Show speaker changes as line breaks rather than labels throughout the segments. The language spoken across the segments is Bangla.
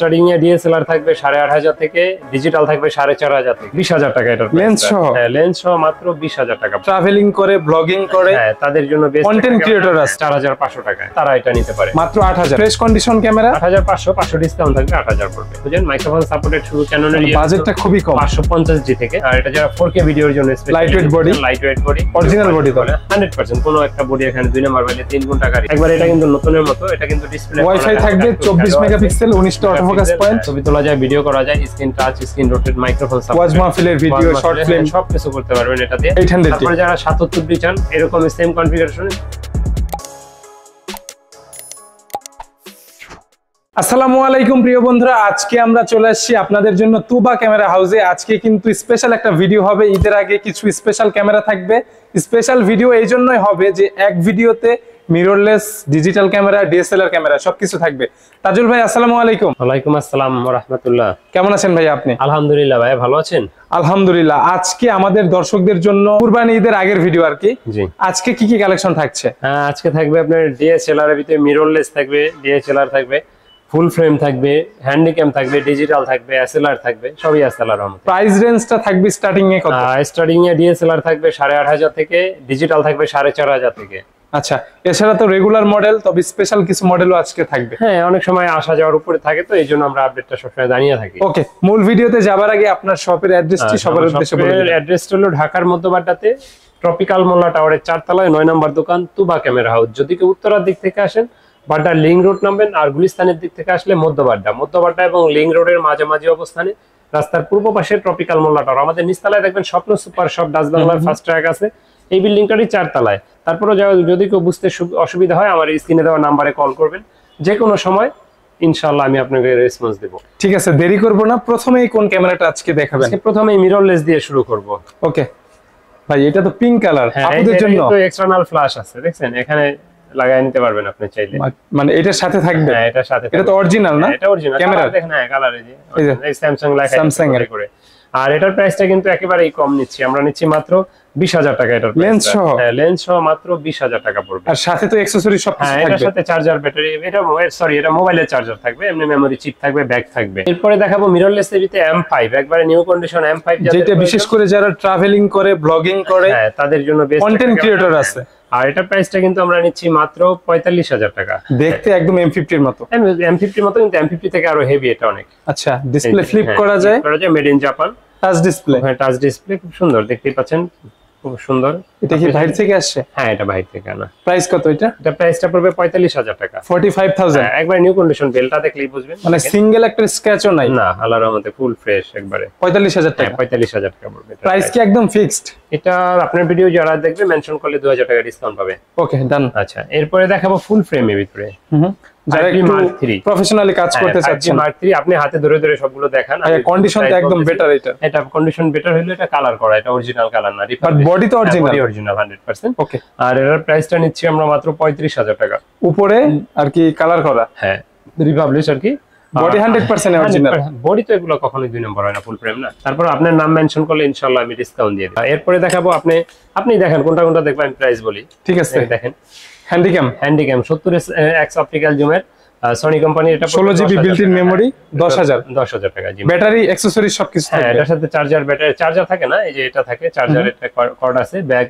স্টার্টিং এ ডিএসএলআর থাকবে সাড়ে থেকে ডিজিটাল থাকবে সাড়ে থেকে বিশ টাকা এটা লেন্স সহ লেন্স হ্যাঁ, সহ মাত্র বিশ টাকা ট্রাভেলিং করে ব্লগিং করে হ্যাঁ তাদের জন্য কন্টেন্ট হ্যাঁ, ক্রিয়েটর আছে চার টাকা তারা এটা নিতে পারে মাত্র আট ফ্রেশ কন্ডিশন ক্যামেরা আট হাজার ডিসকাউন্ট থাকবে আট পড়বে বুঝলেন মাইক্রোফোন সাপোর্টেড শুরু ক্যানন বাজেটটা খুবই কম পাঁচশো জি থেকে আর এটা যারা ফোর ভিডিওর জন্য light weight body light body original body তো হান্ড্রেড পার্সেন্ট একটা বডি এখানে দুই নাম্বার বাইলে তিন গুণ টাকা একবার এটা কিন্তু নতুনের মতো এটা কিন্তু ডিসপ্লে ওয়াইফাই থাকবে চব্বিশ মেগাপিক্সেল উনিশটা হ্যাঁ, ফোকাস হ্যাঁ, পয়েন্ট ছবি তোলা যায় ভিডিও করা যায় screen touch screen rotate microphone video short film সব কিছু করতে পারবেন এটা দিয়ে তারপরে যারা 77 চান এরকম সেম কনফিগারেশনে
আসসালামু আলাইকুম প্রিয় বন্ধুরা আজকে আমরা চলে আসছি আপনাদের জন্য তুবা ক্যামেরা হাউসে আজকে কিন্তু স্পেশাল একটা ভিডিও হবে ঈদের আগে কিছু স্পেশাল ক্যামেরা থাকবে স্পেশাল ভিডিও এই জন্যই হবে যে এক ভিডিওতে mirrorless digital camera DSLR camera সবকিছু থাকবে তাজুল ভাই আসসালামু আলাইকুম ওয়ালাইকুম আসসালাম রাহমাতুল্লাহ কেমন আছেন ভাই আপনি আলহামদুলিল্লাহ ভাই ভালো আছেন আলহামদুলিল্লাহ আজকে
আমাদের দর্শকদের জন্য কুরবানি ঈদের আগের ভিডিও আর কি আজকে কি কি কালেকশন থাকছে হ্যাঁ, আজকে থাকবে আপনার ডিএসএলআর এর ভিতরে মিররলেস থাকবে ডিএসএলআর থাকবে ফুল ফ্রেম থাকবে হ্যান্ডিক্যাম থাকবে ডিজিটাল থাকবে এসএলআর থাকবে সবই এসএলআর আমাদের প্রাইস রেঞ্জটা থাকবে স্টার্টিং এ কত স্টার্টিং এ ডিএসএলআর থাকবে 8500 থেকে ডিজিটাল থাকবে 4500 থেকে আচ্ছা
এছাড়া তো রেগুলার মডেল তবে স্পেশাল কিছু মডেলও আজকে থাকবে হ্যাঁ
অনেক সময় আসা যাওয়ার উপরে থাকে তো এই জন্য আমরা আপডেটটা সবসময় জানিয়ে থাকি ওকে মূল ভিডিওতে যাবার আগে আপনার শপের অ্যাড্রেসটি সবার উদ্দেশ্যে বলুন অ্যাড্রেসটা হলো ঢাকার মধ্যবাড্ডাতে ট্রপিক্যাল মোল্লা টাওয়ারের চারতলায় নয় নম্বর দোকান তুবা ক্যামেরা হাউস যদি কেউ উত্তরার দিক থেকে আসেন বাড্ডার লিং রোড নামবেন আর গুলিস্তানের দিক থেকে আসলে মধ্যবাড্ডা মধ্যবাড্ডা এবং লিং রোডের মাঝামাঝি অবস্থানে রাস্তার পূর্ব পাশে ট্রপিক্যাল মোল্লা টাওয়ার আমাদের নিস্তালায় দেখবেন Shwapno super shop Dutch fast track আছে এই বিল্ডিংটারই চারতলায় তারপরে যদি কেউ বুঝতে অসুবিধা হয় আমার স্ক্রিনে দেওয়া নাম্বারে কল করবেন যে কোনো সময় ইনশাআল্লাহ আমি আপনাকে রেসপন্স দেব ঠিক আছে দেরি করব না প্রথমেই কোন ক্যামেরাটা আজকে দেখাবেন আজকে প্রথমেই মিররলেস দিয়ে শুরু করব
ওকে ভাই এটা তো পিঙ্ক কালার আপনাদের জন্য তো
এক্সটারনাল ফ্ল্যাশ আছে দেখেন এখানে লাগায় নিতে পারবেন আপনি চাইলে মানে এটার সাথে থাকবে হ্যাঁ এটার সাথে এটা তো অরিজিনাল না হ্যাঁ, এটা অরিজিনাল ক্যামেরা দেখেন হ্যাঁ কালার এই যে এই স্যামসাং লেখা স্যামসাং এর করে আর এটার প্রাইসটা কিন্তু একেবারেই কম নিচ্ছি আমরা নিচ্ছি মাত্র বিশ হাজার টাকা এটার লেন্স সহ লেন্স হ্যাঁ, সহ মাত্র বিশ হাজার টাকা পড়বে আর সাথে তো এক্সেসরি সব হ্যাঁ এটার সাথে চার্জার ব্যাটারি এটা সরি এটা মোবাইলের চার্জার থাকবে এমনি মেমোরি চিপ থাকবে ব্যাগ থাকবে এরপরে দেখাবো মিররলেস টিভিতে এম ফাইভ একবারে নিউ কন্ডিশন এম ফাইভ যেটা বিশেষ করে যারা ট্রাভেলিং করে ব্লগিং করে হ্যাঁ তাদের জন্য বেস্ট কন্টেন্ট ক্রিয়েটর আছে আর এটা প্রাইসটা কিন্তু আমরা নিচ্ছি মাত্র পঁয়তাল্লিশ হাজার টাকা দেখতে একদম এম ফিফটির মতো এম ফিফটির মতো কিন্তু এম ফিফটি থেকে আরো হেভি এটা অনেক আচ্ছা ডিসপ্লে ফ্লিপ হ্যাঁ, করা যায় made in Japan touch display হ্যাঁ টাচ ডিসপ্লে খুব সুন্দর দেখতেই পাচ্ছেন খুব সুন্দর এটা কি বাইরে থেকে আসছে হ্যাঁ এটা বাইরে থেকে আনা প্রাইস কত এটা এটা প্রাইসটা পড়বে 45000 টাকা 45000 হ্যাঁ, একবার নিউ কন্ডিশন বেলটা দেখলেই বুঝবেন মানে সিঙ্গেল একটা স্ক্র্যাচও নাই না আলার আমাদের ফুল ফ্রেশ একবারে 45000 হ্যাঁ, টাকা 45000 টাকা পড়বে প্রাইস কি একদম ফিক্সড এটা আপনার ভিডিও যারা দেখবে মেনশন করলে 2000 টাকা ডিসকাউন্ট পাবে ওকে ডান আচ্ছা এরপরে দেখাবো ফুল ফ্রেম এর ভিতরে হুম প্রফেশনালি কাজ হ্যাঁ, করতে চাচ্ছেন আপনি হাতে ধরে ধরে সবগুলো দেখান কন্ডিশন আচ্ছা, একদম বেটার এটা এটা কন্ডিশন বেটার হলো এটা কালার করা এটা অরিজিনাল কালার না বডি তো অরিজিনাল অরিজিনাল 100% ওকে আর এর প্রাইসটা নিচ্ছি আমরা মাত্র 35000 টাকা উপরে আর কি কালার করা হ্যাঁ রিপাবলিশ আর কি বডি 100% অরিজিনাল বডি তো এগুলো কখনো দুই নম্বর হয় না ফুল ফ্রেম না তারপর আপনার নাম মেনশন করলে ইনশাআল্লাহ আমি ডিসকাউন্ট দিয়ে দেব এরপরে দেখাবো আপনি আপনি দেখেন কোনটা কোনটা দেখবেন প্রাইস বলি ঠিক আছে দেখেন হ্যান্ডিক্যাম হ্যান্ডিক্যাম 70 এক্স অপটিক্যাল জুমের সনি কোম্পানি এটা 16 জিবি বিল্ট ইন মেমোরি 10000 হাজার টাকা জি ব্যাটারি অ্যাক্সেসরি সবকিছু হ্যাঁ এটার সাথে চার্জার ব্যাটারি চার্জার থাকে না এই যে এটা থাকে চার্জার এটা কর্ড আছে ব্যাক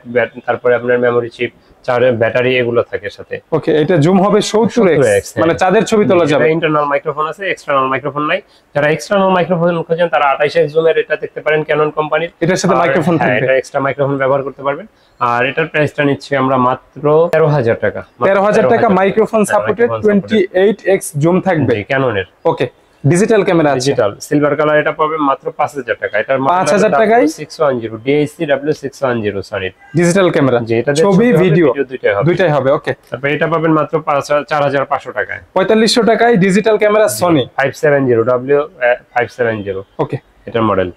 তারপরে আপনার মেমরি চিপ চার ব্যাটারি এগুলো থাকে সাথে ওকে এটা জুম
হবে 70 এক্স হ্যাঁ। মানে চাঁদের ছবি তোলা যাবে
ইন্টারনাল মাইক্রোফোন আছে এক্সটারনাল মাইক্রোফোন নাই যারা এক্সটারনাল মাইক্রোফোন খোঁজেন তারা 28 এক্স জুমের এটা দেখতে পারেন ক্যানন কোম্পানির এটার সাথে মাইক্রোফোন হ্যাঁ, থাকবে এটা এক্সট্রা মাইক্রোফোন ব্যবহার করতে পারবেন আর এটার প্রাইসটা নিচ্ছি আমরা মাত্র তেরো হাজার টাকা তেরো হাজার টাকা microphone supported 28x eight X zoom থাকবে ক্যাননের okay digital camera digital silver colour এটা পাবে মাত্র 5000 টাকা এটা 5000 টাকায় 610 DSC 610 সরি ডিজিটাল ক্যামেরা জি এটা ছবি ভিডিও দুইটাই হবে দুইটাই হবে ওকে তারপর এটা পাবেন মাত্র 4500 টাকায় 4500 টাকায় ডিজিটাল ক্যামেরা Sony 570 W570 ওকে এটার মডেল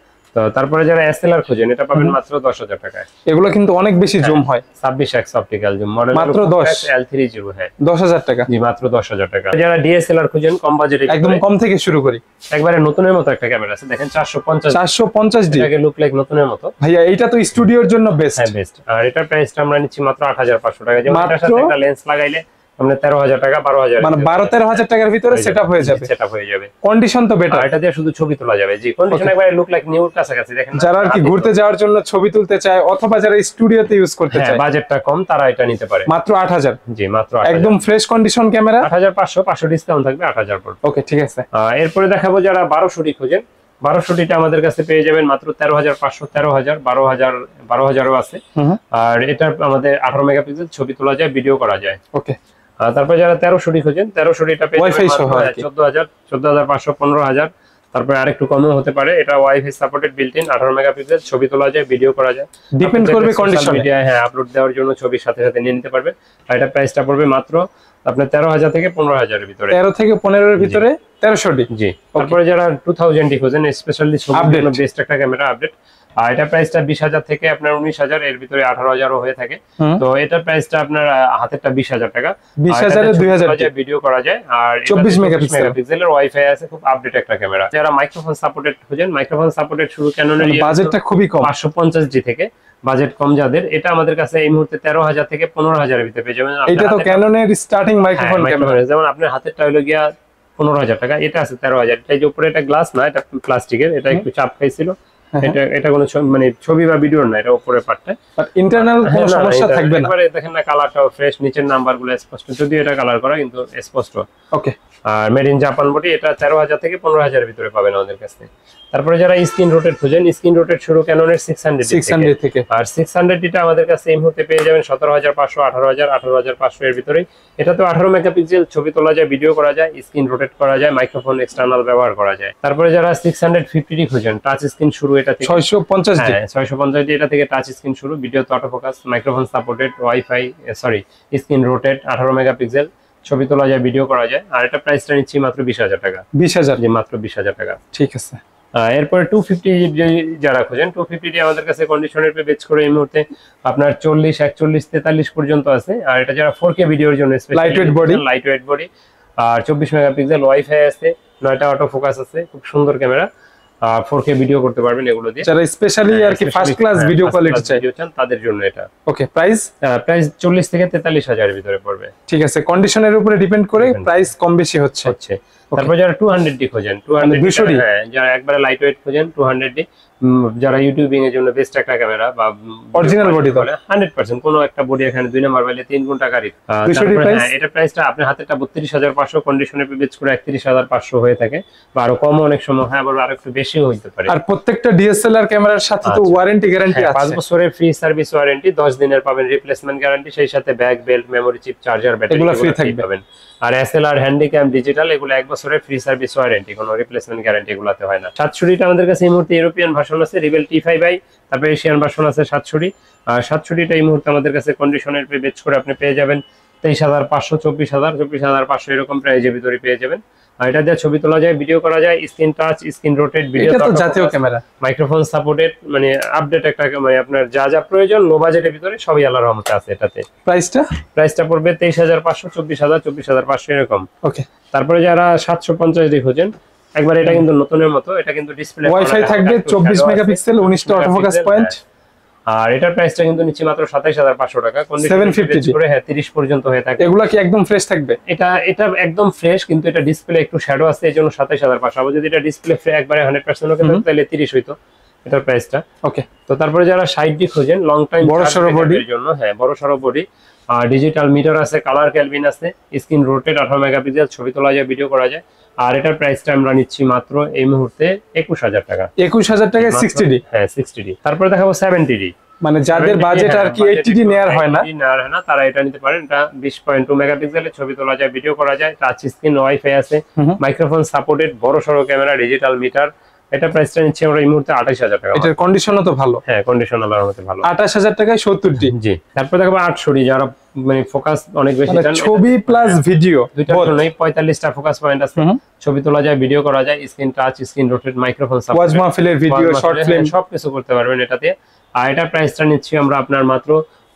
তারপরে যারা এসএলআর খোঁজেন এটা পাবেন মাত্র দশ হাজার টাকায় এগুলো কিন্তু অনেক বেশি হ্যাঁ, জুম হয় ছাব্বিশ 26x অপটিক্যাল জুম মডেল মাত্র দশ এল থ্রি জিরো হ্যাঁ দশ হাজার টাকা জি মাত্র দশ হাজার টাকা যারা ডিএসএলআর খোঁজেন কম বাজেট একদম কম থেকে শুরু করি একবারে নতুনের মতো একটা ক্যামেরা আছে দেখেন চারশো পঞ্চাশ চারশো পঞ্চাশ ডি আগে লুক লাইক নতুনের মতো ভাইয়া এটা তো স্টুডিওর জন্য বেস্ট হ্যাঁ বেস্ট আর এটার প্রাইসটা আমরা নিচ্ছি মাত্র আট হাজার পাঁচশো টাকা যেমন একটা লেন্স লাগাইলে মানে টাকা মানে টাকার ভিতরে হয়ে যাবে হয়ে যাবে কন্ডিশন তো দিয়ে শুধু তোলা যাবে লাইক নিউ কাছাকাছি যারা ঘুরতে যাওয়ার জন্য ছবি তুলতে চায় যারা হ্যাঁ, কম তারা এটা নিতে ডিসকাউন্ট থাকবে ওকে ঠিক আছে এরপরে দেখাবো যারা 1200 খোঁজেন আমাদের কাছে পেয়ে যাবেন মাত্র হাজার বারো হাজার বারো হাজারও আছে আর এটা আমাদের 18 মেগাপিক্সেল ছবি তোলা যায় ভিডিও করা যায় ওকে তারপরে যারা তেরোশোটি খোঁজেন তেরোশোটিটা ওয়াইফাই চোদ্দ হাজার চোদ্দ হাজার পাঁচশো পনেরো হাজার তারপরে আরেকটু কমও হতে পারে এটা WiFi supported built in mega megapixel ছবি তোলা যায় ভিডিও করা যায় ডিপেন্ড করবে কন্ডিশন মিডিয়ায় হ্যাঁ আপলোড দেওয়ার জন্য ছবির সাথে সাথে নিয়ে নিতে পারবে আর এটা প্রাইসটা পড়বে মাত্র আপনার তেরো হাজার থেকে পনেরো হাজারের ভিতরে তেরো থেকে পনেরোর এর ভিতরে তেরোশোটি ডি জি তারপরে যারা থাউজেন্ড ডি খোঁজেন স্পেশালি ছবি বেস্ট একটা ক্যামেরা আপডেট আর এটা প্রাইসটা বিশ হাজার থেকে আপনার উনিশ হাজার এর ভিতরে আঠারো হাজারও হয়ে থাকে তো এটার প্রাইসটা আপনার হাতেরটা বিশ হাজার টাকা বিশ হাজার ভিডিও করা যায় আর চব্বিশ মেগাপিক্সেলের ওয়াইফাই আছে খুব আপডেট একটা ক্যামেরা যারা মাইক্রোফোন সাপোর্টেড খুঁজেন মাইক্রোফোন সাপোর্টেড শুরু কেন বাজেটটা খুবই কম পাঁচশো পঞ্চাশ জি থেকে বাজেট কম যাদের এটা আমাদের কাছে এই মুহূর্তে তেরো হাজার থেকে পনেরো হাজারের ভিতরে পেয়ে যাবেন এটা তো ক্যাননের স্টার্টিং মাইক্রোফোন ক্যামেরা যেমন আপনার হাতেরটা হলো গিয়া পনেরো হাজার টাকা এটা আছে তেরো হাজার এটা যে উপরে এটা গ্লাস না এটা প্লাস্টিকের এটা একটু চাপ খাইছিল হ্যাঁ। এটা এটা কোনো মানে ছবি বা ভিডিও না এটা পার্টটা ইন্টারনাল হ্যাঁ, কোনো সমস্যা থাকবে না দেখেন না ফ্রেশ নিচের নাম্বারগুলো স্পষ্ট এটা কালার করা কিন্তু স্পষ্ট ওকে আর মেড ইন জাপান বডি এটা থেকে ভিতরে পাবেন আমাদের তারপরে যারা স্ক্রিন খুঁজেন স্ক্রিন শুরু সিক্স হান্ড্রেড থেকে আর আমাদের কাছে এই মুহূর্তে পেয়ে যাবেন সতেরো হাজার পাঁচশো আঠারো হাজার আঠারো হাজার পাঁচশো এর ভিতরে এটা তো আঠারো মেগাপিক্সেল ছবি তোলা যায় ভিডিও করা যায় স্ক্রিন রোটেট করা যায় মাইক্রোফোন এক্সটার্নাল ব্যবহার করা যায় তারপরে যারা সিক্স হান্ড্রেড ফিফটি খুঁজেন টাচ স্ক্রিন শুরু এটা 650 জি 650 এটা থেকে ভিডিও হ্যাঁ, ছবি তোলা যায় ভিডিও করা যায় আর এটা প্রাইসটা নিচ্ছি মাত্র টাকা মাত্র টাকা ঠিক আছে এরপরে টু ফিফটি যারা খোঁজেন টু আমাদের কাছে কন্ডিশনের বেচ করে এই মুহূর্তে আপনার চল্লিশ একচল্লিশ তেতাল্লিশ পর্যন্ত আছে আর এটা যারা ফোর কে ভিডিওর জন্য light weight body light weight body আর চব্বিশ মেগাপিক্সেল ওয়াইফাই আছে নয়টা অটো ফোকাস আছে খুব সুন্দর ক্যামেরা 4K ভিডিও করতে পারবেন এগুলো দিয়ে যারা স্পেশালি হ্যাঁ, আর কি ফার্স্ট ক্লাস ভিডিও কোয়ালিটি চাই চান তাদের জন্য এটা ওকে প্রাইস প্রাইস 40 থেকে 43000 এর ভিতরে পড়বে ঠিক আছে কন্ডিশনের উপরে ডিপেন্ড করে প্রাইস কম বেশি হচ্ছে হচ্ছে তারপর যারা টু হান্ড্রেড ডি খোঁজেন টু হান্ড্রেড হ্যাঁ যারা একবারে লাইট ওয়েট খোঁজেন টু হান্ড্রেড ডি যারা ইউটিউবিং এর জন্য বেস্ট একটা ক্যামেরা বা অরিজিনাল বডি বলে হান্ড্রেড পার্সেন্ট কোনো একটা বডি এখানে দুই নাম্বার বাইলে তিন গুণ টাকা হ্যাঁ, এটা প্রাইসটা আপনার হাতেরটা বত্রিশ হাজার পাঁচশো কন্ডিশনে বেচ করে একত্রিশ হাজার পাঁচশো হয়ে থাকে বা আরো কম অনেক সময় হয় হ্যাঁ, আবার আরো একটু বেশি হইতে পারে আর প্রত্যেকটা ডিএসএলআর ক্যামেরার সাথে তো ওয়ারেন্টি আচ্ছা। গ্যারান্টি আছে পাঁচ বছরের ফ্রি সার্ভিস ওয়ারেন্টি দশ দিনের পাবেন রিপ্লেসমেন্ট গ্যারান্টি সেই সাথে bag belt memory chip charger battery এগুলো ফ্রি থাকবে আর S L R handycam digital এগুলো এক বছরের ফ্রি সার্ভিস ওয়ারেন্টি কোনো রিপ্লেসমেন্ট গ্যারান্টি গুলোতে হয় না সাতষট্টিটা আমাদের কাছে এই মুহূর্তে ইউরোপিয়ান ভার্সন আছে রিবেল টি ফাইভ আই তারপরে এশিয়ান ভার্সন আছে সাতষট্টি আর সাতষট্টিটা এই মুহূর্তে আমাদের কাছে কন্ডিশনের বেচ করে আপনি পেয়ে যাবেন তেইশ হাজার পাঁচশো চব্বিশ হাজার চব্বিশ হাজার পাঁচশো এরকম প্রাইজের ভিতরে পেয়ে যাবেন এটা দিয়ে ছবি তোলা যায় ভিডিও করা যায় screen touch screen rotate video এটা তো জাতীয় ক্যামেরা মাইক্রোফোন সাপোর্টেড মানে আপডেট একটা মানে আপনার যা যা প্রয়োজন লো বাজেটের ভিতরে সবই আল্লাহর রহমতে আছে এটাতে প্রাইসটা প্রাইসটা পড়বে 23500 24000 24500 এরকম ওকে তারপরে যারা 750 দিয়ে খোঁজেন একবার এটা কিন্তু নতুনের মতো এটা কিন্তু ডিসপ্লে ওয়াইফাই থাকবে 24 মেগাপিক্সেল 19টা অটো ফোকাস পয়েন্ট আর এটার প্রাইসটা কিন্তু নিচে মাত্র 27500 টাকা কন্ডিশন ফিফটি করে হ্যাঁ 30 পর্যন্ত হয়ে থাকে এগুলা কি একদম ফ্রেশ থাকবে এটা এটা একদম ফ্রেশ কিন্তু এটা ডিসপ্লে একটু শ্যাডো আছে এজন্য 27500 আবার যদি এটা ডিসপ্লে ফ্রি একবারে 100% ওকে তাহলে 30 হইতো এটার প্রাইসটা ওকে তো তারপরে যারা সাইড ডি খোঁজেন লং টাইম বড় সরো বডি এর জন্য হ্যাঁ বড় সরো বডি আর ডিজিটাল মিটার আছে কালার ক্যালভিন আছে স্ক্রিন রোটেট 18 মেগাপিক্সেল ছবি তোলা যায় ভিডিও করা যায় আর এটার প্রাইসটা আমরা নিচ্ছি মাত্র এই মুহূর্তে একুশ হাজার টাকা একুশ হাজার টাকা সিক্সটি ডি হ্যাঁ সিক্সটি ডি তারপরে দেখাবো সেভেন্টি ডি মানে যাদের বাজেট আর কি 80 ডি নেয়ার হয় না নেয়ার হয় না তারা এটা নিতে পারেন এটা বিশ পয়েন্ট 20.2 মেগাপিক্সেলের ছবি তোলা যায় ভিডিও করা যায় টাচ স্ক্রিন ওয়াইফাই আছে মাইক্রোফোন সাপোর্টেড বড় সড়ো ক্যামেরা ডিজিটাল মিটার এটা প্রাইসটা নিচ্ছি আমরা এই মুহূর্তে টাকা এটার কন্ডিশনও তো ভালো হ্যাঁ কন্ডিশন আল্লাহর মতে ভালো 28000 টাকায় জি তারপর দেখো 800 যারা মানে ফোকাস অনেক বেশি মানে ছবি প্লাস ভিডিও ফোকাস পয়েন্ট ছবি তোলা যায় ভিডিও করা যায় স্ক্রিন টাচ স্ক্রিন ভিডিও করতে পারবেন আর নিচ্ছি আমরা আপনার মাত্র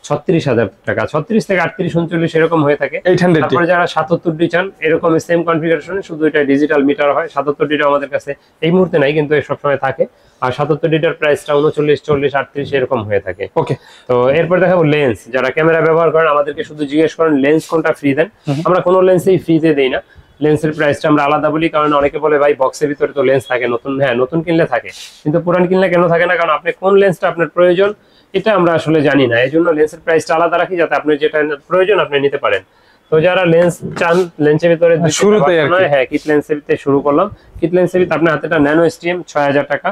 ছত্রিশ হাজার টাকা ছত্রিশ থেকে আটত্রিশ উনচল্লিশ এরকম হয়ে থাকে তারপরে যারা সাতাত্তর ডি চান এরকম সেম কনফিগারেশনে শুধু এটা ডিজিটাল মিটার হয় সাতাত্তর ডিটা আমাদের কাছে এই মুহূর্তে নাই কিন্তু সবসময় থাকে আর সাতাত্তর ডিটার প্রাইসটা উনচল্লিশ চল্লিশ আটত্রিশ এরকম হয়ে থাকে ওকে তো এরপর দেখাবো লেন্স যারা ক্যামেরা ব্যবহার করেন আমাদেরকে শুধু জিজ্ঞেস করেন লেন্স কোনটা ফ্রি দেন আমরা কোনো লেন্সেই ফ্রিতে দিই না লেন্সের প্রাইসটা আমরা আলাদা বলি কারণ অনেকে বলে ভাই বক্সের ভিতরে তো লেন্স থাকে নতুন হ্যাঁ নতুন কিনলে থাকে কিন্তু পুরান কিনলে কেন থাকে না কারণ আপনি কোন লেন্সটা আপনার প্রয়োজন এটা আমরা আসলে জানি না এই জন্য লেন্সের প্রাইসটা আলাদা রাখি যাতে আপনি যেটা প্রয়োজন আপনি নিতে পারেন তো যারা লেন্স চান লেন্সের ভিতরে শুরুতে হ্যাঁ কিট লেন্সের ভিতরে শুরু করলাম কিট লেন্সের ভিতরে আপনার হাতেটা ন্যানো স্টিম ছয় হাজার টাকা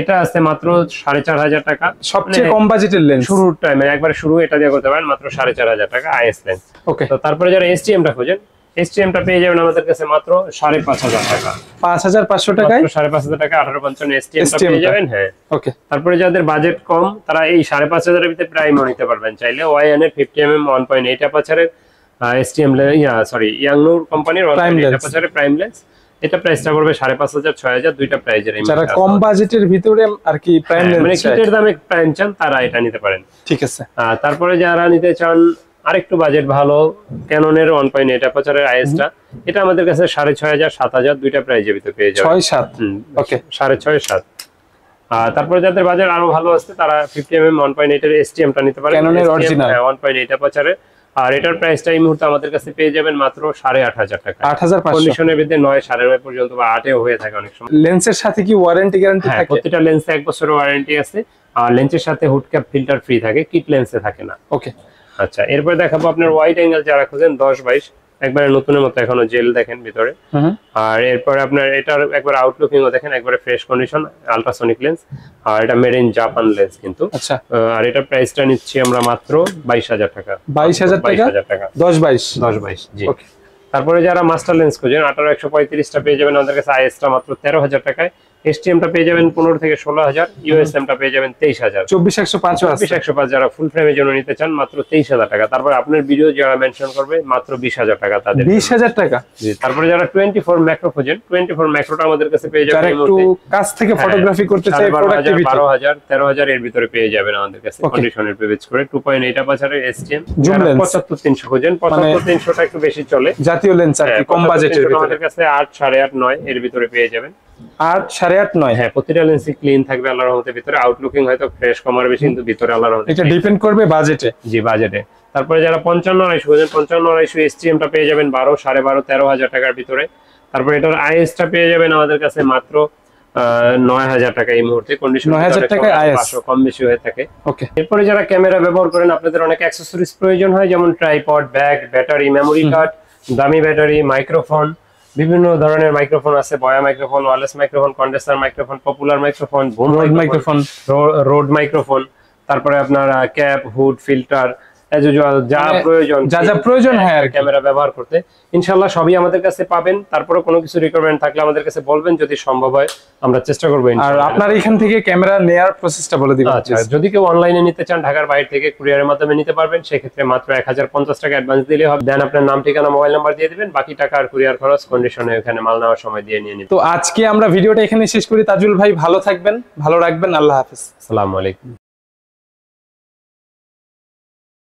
এটা আছে মাত্র সাড়ে চার হাজার টাকা সবচেয়ে মানে কম বাজেটের লেন্স শুরুর টাইমে একবার শুরু এটা দিয়ে করতে পারেন মাত্র সাড়ে চার হাজার টাকা আইএস লেন্স ওকে তো তারপরে যারা এস টিএমটা খোঁজেন এসটিএমটা পেয়ে যাবেন আমাদের কাছে মাত্র সাড়ে পাঁচ হাজার টাকা পাঁচ হাজার পাঁচশো টাকায় সাড়ে পাঁচ হাজার টাকা আঠারো পঞ্চান্ন এসটিএমটা পেয়ে যাবেন হ্যাঁ ওকে তারপরে যাদের বাজেট কম তারা এই সাড়ে পাঁচ হাজারের ভিতরে প্রাইমও নিতে পারবেন চাইলে ওয়াই এর fifty M M one point eight অ্যাপাচারের এসটিএম ইয়া সরি ইয়াংনুর কোম্পানির ওয়ান পয়েন্ট এইট অ্যাপাচারের প্রাইম লেন্স এটা প্রাইসটা পড়বে সাড়ে পাঁচ হাজার ছয় হাজার দুইটা প্রাইজের যারা কম বাজেটের ভিতরে আর কি প্রাইম হ্যাঁ, লেন্স মানে কিটের দামে প্রাইম চান তারা এটা নিতে পারেন ঠিক আছে তারপরে যারা নিতে চান আরেকটু বাজেট ভালো ক্যাননের ওয়ান পয়েন্ট এইট অ্যাপাচারের আইএসটা এটা আমাদের কাছে সাড়ে ছয় হাজার সাত হাজার দুইটা প্রাইজে ভিতরে পেয়ে যাবে ছয় সাত ওকে সাড়ে ছয় সাত তারপরে যাদের বাজার আরো ভালো আছে তারা fifty M M one point এইটের এসটিএমটা নিতে পারে ওয়ান পয়েন্ট এইট অ্যাপাচারের আর এটার প্রাইসটা এই মুহূর্তে আমাদের কাছে পেয়ে যাবেন মাত্র সাড়ে আট হাজার টাকা আট হাজার কন্ডিশনের ভিতরে নয় সাড়ে নয় পর্যন্ত বা আটেও হয়ে থাকে অনেক সময় লেন্সের সাথে কি ওয়ারেন্টি গ্যারান্টি থাকে প্রতিটা লেন্সে এক বছরের ওয়ারেন্টি আছে আর লেন্সের সাথে হুড ক্যাপ ফিল্টার ফ্রি থাকে কিট লেন্সে থাকে না ওকে আচ্ছা এরপর দেখাবো আপনার ওয়াইড অ্যাঙ্গেল যারা খোঁজেন দশ বাইশ একবারে নতুনের মতো এখনো জেল দেখেন ভিতরে আর এরপর আপনার এটার একবার ও দেখেন একবারে ফ্রেশ কন্ডিশন আলট্রাসনিক লেন্স আর এটা মেড ইন জাপান লেন্স কিন্তু আচ্ছা আর এটার প্রাইসটা নিচ্ছি আমরা মাত্র বাইশ হাজার টাকা বাইশ হাজার বাইশ হাজার টাকা দশ বাইশ দশ বাইশ জি তারপরে যারা মাস্টার লেন্স খোঁজেন আঠারো একশো পঁয়ত্রিশটা পেয়ে যাবেন আমাদের কাছে আইএসটা মাত্র তেরো হাজার টাকায় এসটিএমটা পেয়ে যাবেন পনেরো থেকে ষোলো হাজার ইউএসএমটা পেয়ে যাবেন তেইশ হাজার চব্বিশ একশো পাঁচ চব্বিশ একশো পাঁচ যারা ফুল ফ্রেমের জন্য নিতে চান মাত্র তেইশ হাজার টাকা তারপর আপনার ভিডিও যারা মেনশন করবে মাত্র বিশ হাজার টাকা তাদের বিশ হাজার টাকা তারপরে যারা টোয়েন্টি ফোর ম্যাক্রো খোঁজেন টোয়েন্টি ফোর ম্যাক্রোটা আমাদের কাছে পেয়ে যাবেন একটু কাছ থেকে ফটোগ্রাফি হ্যাঁ, করতে চাই বারো হাজার হাজার তেরো হাজার এর ভিতরে পেয়ে যাবেন আমাদের কাছে কন্ডিশনের পেজ করে টু পয়েন্ট এইট পাঁচারের এসটিএম পঁচাত্তর তিনশো খোঁজেন পঁচাত্তর মানে তিনশোটা একটু বেশি চলে জাতীয় লেন্স আর হ্যাঁ, কম বাজেটের আমাদের কাছে আট সাড়ে আট নয় এর ভিতরে পেয়ে যাবেন আর সাড়ে আট নয় হ্যাঁ প্রতিটা লেন্সই ক্লিন থাকবে আল্লাহর রহমতে ভিতরে আউটলুকিং হয়তো ফ্রেশ কমার বেশি কিন্তু ভিতরে আল্লাহর রহমতে এটা ডিপেন্ড করবে বাজেটে জি বাজেটে তারপরে যারা পঞ্চান্ন আড়াইশো বলছেন পঞ্চান্ন আড়াইশো এসটিএমটা পেয়ে যাবেন বারো সাড়ে বারো তেরো হাজার টাকার ভিতরে তারপরে এটার আইএসটা পেয়ে যাবেন আমাদের কাছে মাত্র নয় হাজার টাকা এই মুহূর্তে কন্ডিশন নয় হাজার টাকা কম বেশি হয়ে থাকে ওকে এরপরে যারা ক্যামেরা ব্যবহার করেন আপনাদের অনেক অ্যাক্সেসরিজ প্রয়োজন হয় যেমন tripod bag battery memory card দামি ব্যাটারি মাইক্রোফোন বিভিন্ন ধরনের মাইক্রোফোন আছে Boya microphone wireless microphone condenser microphone popular microphone microphone Rode microphone তারপরে আপনার ক্যাপ হুড ফিল্টার মানে হ্যাঁ, ব্যবহার করতে ইনশাল্লাহ সবই আমাদের কাছে পাবেন কোনো কিছু থাকলে আমাদের কাছে বলবেন যদি সম্ভব হয় আমরা চেষ্টা আপনার এখান থেকে ক্যামেরা বলে আচ্ছা, যদি কেউ অনলাইনে নিতে চান ঢাকার বাইরে থেকে মাধ্যমে নিতে পারবেন সেক্ষেত্রে মাত্র এক হাজার পঞ্চাশ টাকা অ্যাডভান্স দিলে হবে দেন আপনার নাম ঠিকানা মোবাইল নাম্বার দিয়ে দিবেন বাকি টাকা আর খরচ মাল নেওয়ার সময় দিয়ে নিয়ে তো আজকে
আমরা ভিডিওটা এখানে শেষ করি তাজুল ভাই ভালো থাকবেন ভালো রাখবেন আল্লাহ হাফিজ আলাইকুম